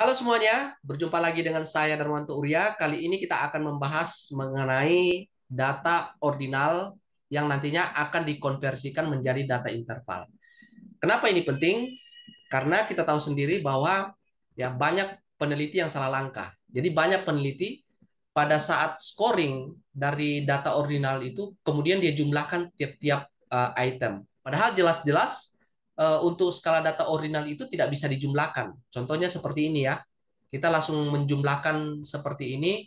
Halo semuanya, berjumpa lagi dengan saya Darmanto Uria. Kali ini kita akan membahas mengenai data ordinal yang nantinya akan dikonversikan menjadi data interval. Kenapa ini penting? Karena kita tahu sendiri bahwa ya banyak peneliti yang salah langkah. Jadi banyak peneliti pada saat scoring dari data ordinal itu kemudian dia jumlahkan tiap-tiap eh, item. Padahal jelas-jelas Eh, untuk skala data ordinal itu tidak bisa dijumlahkan. Contohnya seperti ini ya. Kita langsung menjumlahkan seperti ini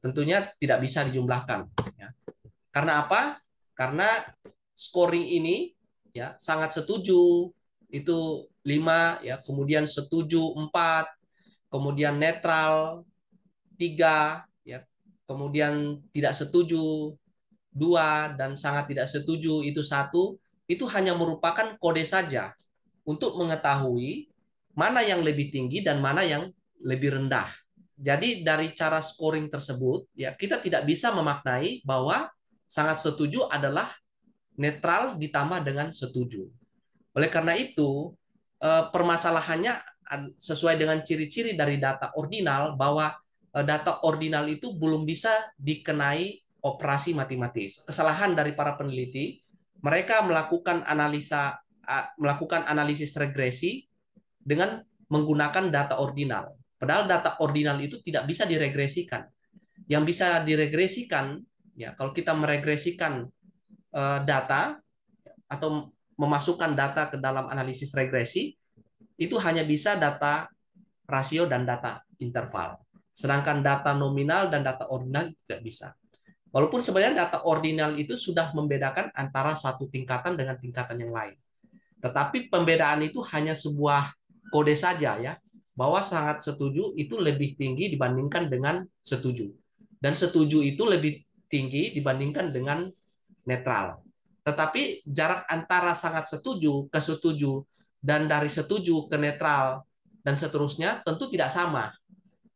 tentunya tidak bisa dijumlahkan ya. Karena apa? Karena scoring ini ya sangat setuju itu 5 ya, kemudian setuju 4, kemudian netral 3 ya, kemudian tidak setuju 2 dan sangat tidak setuju itu satu itu hanya merupakan kode saja untuk mengetahui mana yang lebih tinggi dan mana yang lebih rendah. Jadi dari cara scoring tersebut ya kita tidak bisa memaknai bahwa sangat setuju adalah netral ditambah dengan setuju. Oleh karena itu eh, permasalahannya sesuai dengan ciri-ciri dari data ordinal bahwa eh, data ordinal itu belum bisa dikenai operasi matematis. Kesalahan dari para peneliti mereka melakukan analisa melakukan analisis regresi dengan menggunakan data ordinal. Padahal data ordinal itu tidak bisa diregresikan. Yang bisa diregresikan, ya kalau kita meregresikan e, data atau memasukkan data ke dalam analisis regresi, itu hanya bisa data rasio dan data interval. Sedangkan data nominal dan data ordinal tidak bisa. Walaupun sebenarnya data ordinal itu sudah membedakan antara satu tingkatan dengan tingkatan yang lain. Tetapi pembedaan itu hanya sebuah kode saja ya, bahwa sangat setuju itu lebih tinggi dibandingkan dengan setuju. Dan setuju itu lebih tinggi dibandingkan dengan netral. Tetapi jarak antara sangat setuju ke setuju dan dari setuju ke netral dan seterusnya tentu tidak sama.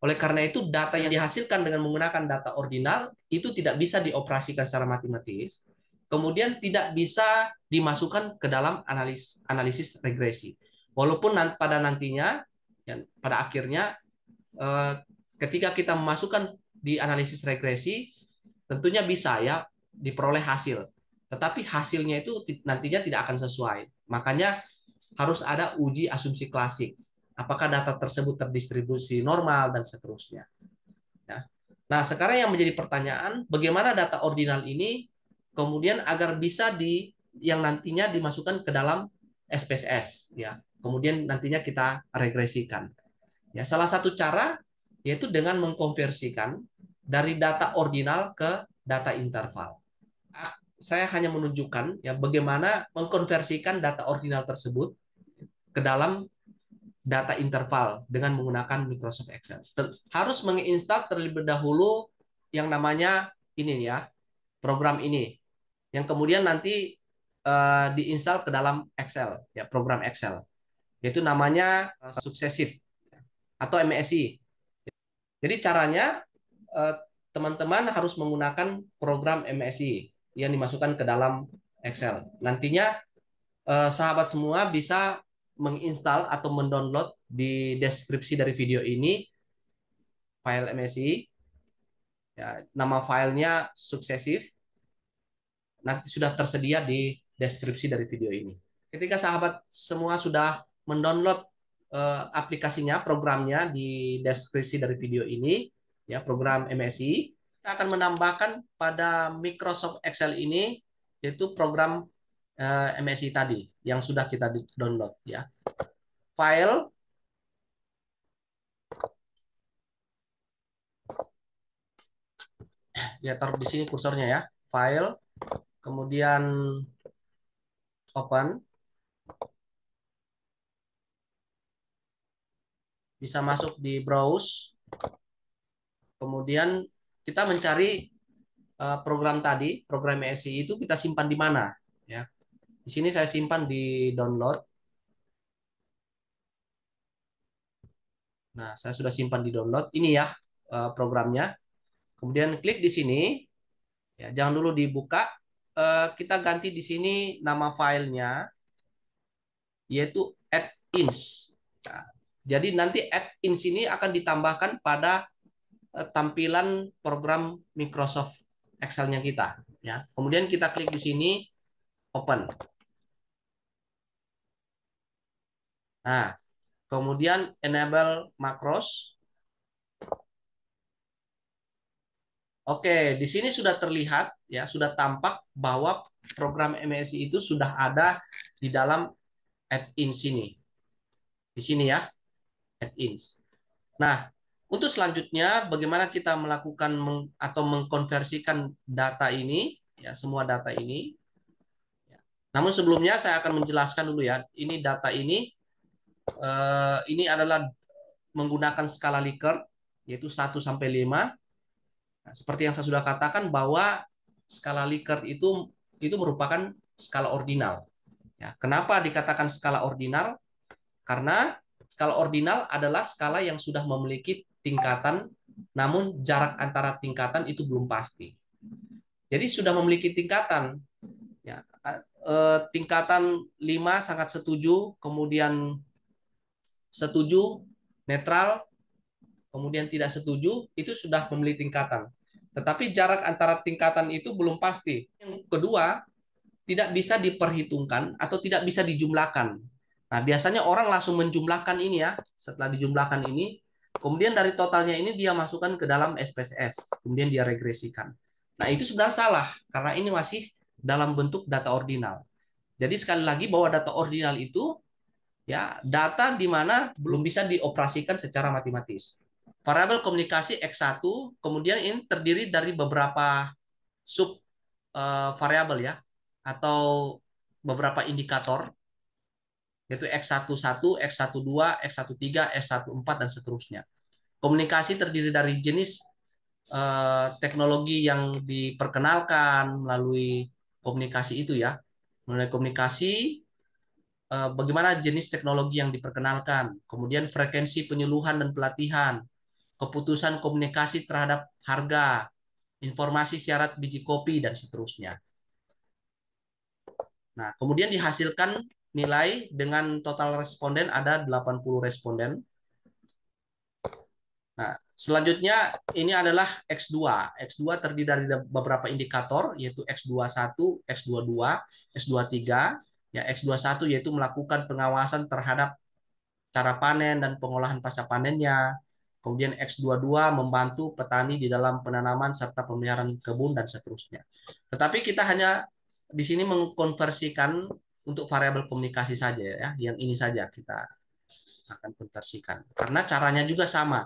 Oleh karena itu, data yang dihasilkan dengan menggunakan data ordinal itu tidak bisa dioperasikan secara matematis, kemudian tidak bisa dimasukkan ke dalam analis, analisis regresi. Walaupun pada nantinya, ya, pada akhirnya, eh, ketika kita memasukkan di analisis regresi, tentunya bisa ya diperoleh hasil. Tetapi hasilnya itu nantinya tidak akan sesuai. Makanya harus ada uji asumsi klasik apakah data tersebut terdistribusi normal dan seterusnya. Ya. Nah, sekarang yang menjadi pertanyaan, bagaimana data ordinal ini kemudian agar bisa di yang nantinya dimasukkan ke dalam SPSS, ya. Kemudian nantinya kita regresikan. Ya, salah satu cara yaitu dengan mengkonversikan dari data ordinal ke data interval. Saya hanya menunjukkan ya bagaimana mengkonversikan data ordinal tersebut ke dalam data interval dengan menggunakan Microsoft Excel. Ter harus menginstal terlebih dahulu yang namanya ini ya, program ini. Yang kemudian nanti uh, diinstal ke dalam Excel, ya program Excel. Yaitu namanya uh, suksesif atau MSI. Jadi caranya eh, teman-teman uh, harus menggunakan program MSI yang dimasukkan ke dalam Excel. Nantinya uh, sahabat semua bisa menginstal atau mendownload di deskripsi dari video ini file MSI. Ya, nama filenya suksesif. Nanti sudah tersedia di deskripsi dari video ini. Ketika sahabat semua sudah mendownload eh, aplikasinya, programnya di deskripsi dari video ini, ya program MSI, kita akan menambahkan pada Microsoft Excel ini yaitu program Eh, MSI tadi yang sudah kita download ya. File ya taruh di sini kursornya ya. File kemudian open bisa masuk di browse kemudian kita mencari eh, program tadi program ESI itu kita simpan di mana di sini saya simpan di download. Nah, saya sudah simpan di download. Ini ya eh, programnya. Kemudian klik di sini. Ya, jangan dulu dibuka. Eh, kita ganti di sini nama filenya, yaitu add-ins. Nah, jadi nanti add-ins ini akan ditambahkan pada eh, tampilan program Microsoft Excel-nya kita. Ya. Kemudian kita klik di sini, open. Nah, kemudian enable macros. Oke, di sini sudah terlihat ya, sudah tampak bahwa program MSI itu sudah ada di dalam add-in sini. Di sini ya, add-ins. Nah, untuk selanjutnya bagaimana kita melakukan meng, atau mengkonversikan data ini, ya semua data ini. Ya. Namun sebelumnya saya akan menjelaskan dulu ya, ini data ini Eh, ini adalah menggunakan skala Likert yaitu 1 sampai 5. Nah, seperti yang saya sudah katakan bahwa skala Likert itu itu merupakan skala ordinal. Ya, kenapa dikatakan skala ordinal? Karena skala ordinal adalah skala yang sudah memiliki tingkatan namun jarak antara tingkatan itu belum pasti. Jadi sudah memiliki tingkatan. Ya, eh, tingkatan 5 sangat setuju, kemudian setuju, netral, kemudian tidak setuju, itu sudah memilih tingkatan. Tetapi jarak antara tingkatan itu belum pasti. Yang kedua, tidak bisa diperhitungkan atau tidak bisa dijumlahkan. Nah, biasanya orang langsung menjumlahkan ini ya, setelah dijumlahkan ini, kemudian dari totalnya ini dia masukkan ke dalam SPSS, kemudian dia regresikan. Nah, itu sebenarnya salah karena ini masih dalam bentuk data ordinal. Jadi sekali lagi bahwa data ordinal itu ya data di mana belum bisa dioperasikan secara matematis. Variabel komunikasi X1 kemudian ini terdiri dari beberapa sub uh, variabel ya atau beberapa indikator yaitu X11, X12, X13, X14 dan seterusnya. Komunikasi terdiri dari jenis uh, teknologi yang diperkenalkan melalui komunikasi itu ya. Melalui komunikasi Eh, bagaimana jenis teknologi yang diperkenalkan, kemudian frekuensi penyuluhan dan pelatihan, keputusan komunikasi terhadap harga, informasi syarat biji kopi, dan seterusnya. Nah, kemudian dihasilkan nilai dengan total responden ada 80 responden. Nah, selanjutnya ini adalah X2. X2 terdiri dari beberapa indikator, yaitu X21, X22, X23, ya X21 yaitu melakukan pengawasan terhadap cara panen dan pengolahan pasca panennya. Kemudian X22 membantu petani di dalam penanaman serta pemeliharaan kebun dan seterusnya. Tetapi kita hanya di sini mengkonversikan untuk variabel komunikasi saja ya, yang ini saja kita akan konversikan. Karena caranya juga sama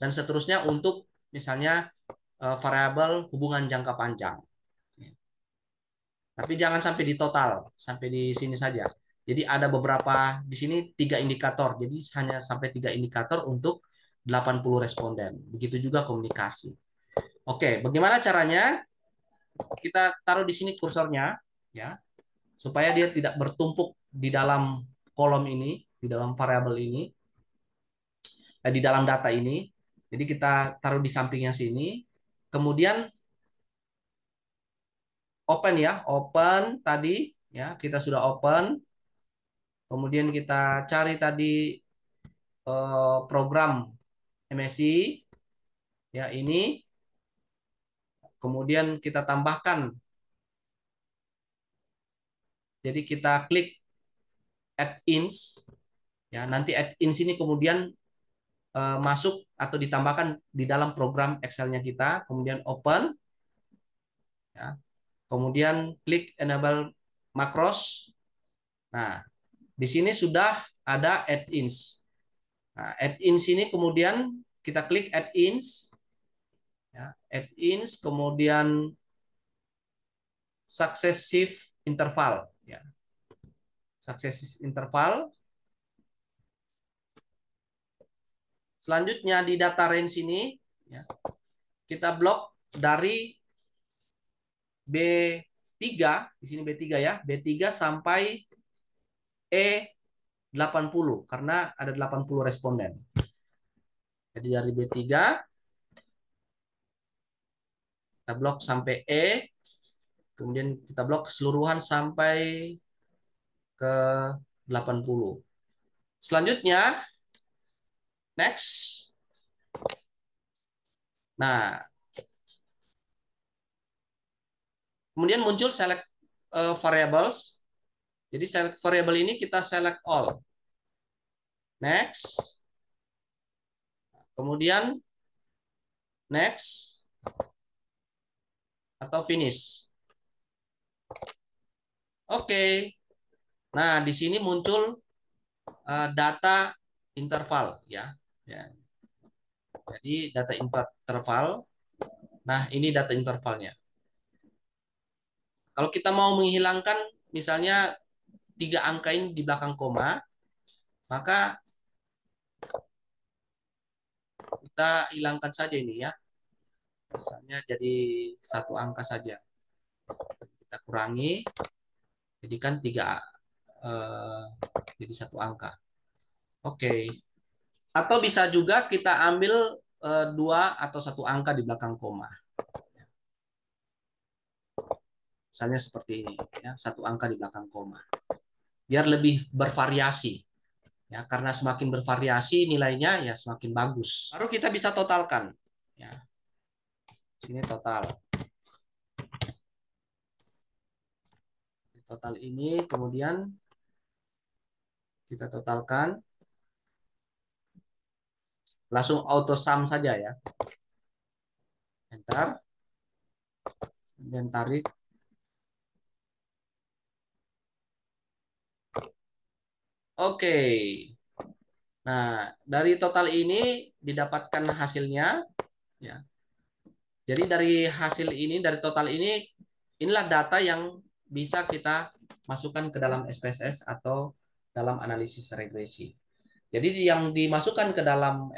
dan seterusnya untuk misalnya eh, variabel hubungan jangka panjang. Tapi jangan sampai di total, sampai di sini saja. Jadi ada beberapa di sini tiga indikator. Jadi hanya sampai tiga indikator untuk 80 responden. Begitu juga komunikasi. Oke, bagaimana caranya? Kita taruh di sini kursornya ya. Supaya dia tidak bertumpuk di dalam kolom ini, di dalam variabel ini. Eh, di dalam data ini. Jadi kita taruh di sampingnya sini. Kemudian open ya, open tadi ya, kita sudah open. Kemudian kita cari tadi eh, program MSI ya ini. Kemudian kita tambahkan. Jadi kita klik add ins ya, nanti add ins ini kemudian eh, masuk atau ditambahkan di dalam program Excelnya kita, kemudian open ya kemudian klik enable macros. Nah, di sini sudah ada add-ins. Nah, add-ins ini kemudian kita klik add-ins, ya, add-ins, kemudian successive interval, ya. successive interval. Selanjutnya di data range ini, ya, kita blok dari B3, di sini B3 ya, B3 sampai E80 karena ada 80 responden. Jadi dari B3 kita blok sampai E, kemudian kita blok keseluruhan sampai ke 80. Selanjutnya next. Nah, Kemudian muncul select uh, variables. Jadi select variable ini kita select all. Next. Kemudian next atau finish. Oke. Okay. Nah, di sini muncul uh, data interval ya. ya. Jadi data interval. Nah, ini data intervalnya. Kalau kita mau menghilangkan misalnya tiga angka ini di belakang koma, maka kita hilangkan saja ini ya. Misalnya jadi satu angka saja. Kita kurangi, jadi kan tiga eh, jadi satu angka. Oke. Okay. Atau bisa juga kita ambil eh, dua atau satu angka di belakang koma. misalnya seperti ini ya satu angka di belakang koma biar lebih bervariasi ya karena semakin bervariasi nilainya ya semakin bagus baru kita bisa totalkan ya sini total total ini kemudian kita totalkan langsung auto sum saja ya enter dan tarik Oke. Nah, dari total ini didapatkan hasilnya ya. Jadi dari hasil ini dari total ini inilah data yang bisa kita masukkan ke dalam SPSS atau dalam analisis regresi. Jadi yang dimasukkan ke dalam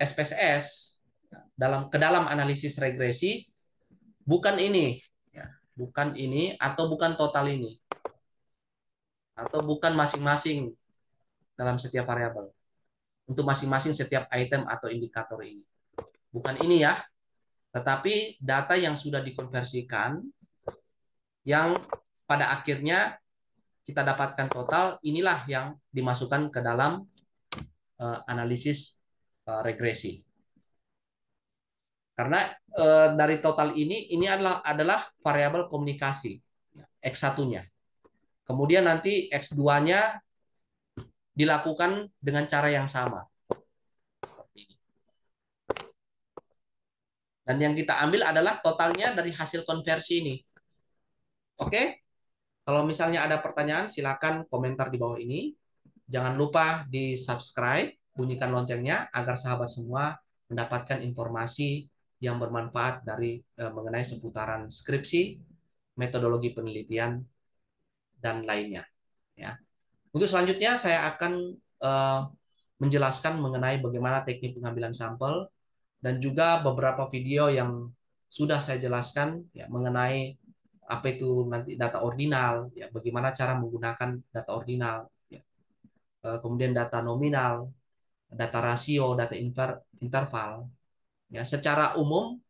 SPSS dalam ke dalam analisis regresi bukan ini ya. bukan ini atau bukan total ini atau bukan masing-masing dalam setiap variabel untuk masing-masing setiap item atau indikator ini. Bukan ini ya, tetapi data yang sudah dikonversikan yang pada akhirnya kita dapatkan total inilah yang dimasukkan ke dalam eh, analisis eh, regresi. Karena eh, dari total ini ini adalah adalah variabel komunikasi X1-nya. Kemudian nanti X2-nya dilakukan dengan cara yang sama. Dan yang kita ambil adalah totalnya dari hasil konversi ini. Oke? Kalau misalnya ada pertanyaan, silakan komentar di bawah ini. Jangan lupa di subscribe, bunyikan loncengnya agar sahabat semua mendapatkan informasi yang bermanfaat dari eh, mengenai seputaran skripsi, metodologi penelitian, dan lainnya. Ya. Untuk selanjutnya saya akan eh, menjelaskan mengenai bagaimana teknik pengambilan sampel dan juga beberapa video yang sudah saya jelaskan ya mengenai apa itu nanti data ordinal, ya bagaimana cara menggunakan data ordinal, ya. Eh, kemudian data nominal, data rasio, data inter interval. Ya, secara umum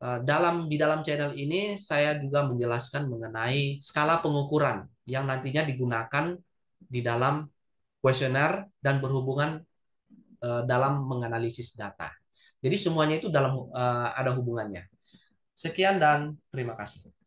eh, dalam di dalam channel ini saya juga menjelaskan mengenai skala pengukuran yang nantinya digunakan di dalam kuesioner dan berhubungan eh, dalam menganalisis data. Jadi semuanya itu dalam eh, ada hubungannya. Sekian dan terima kasih.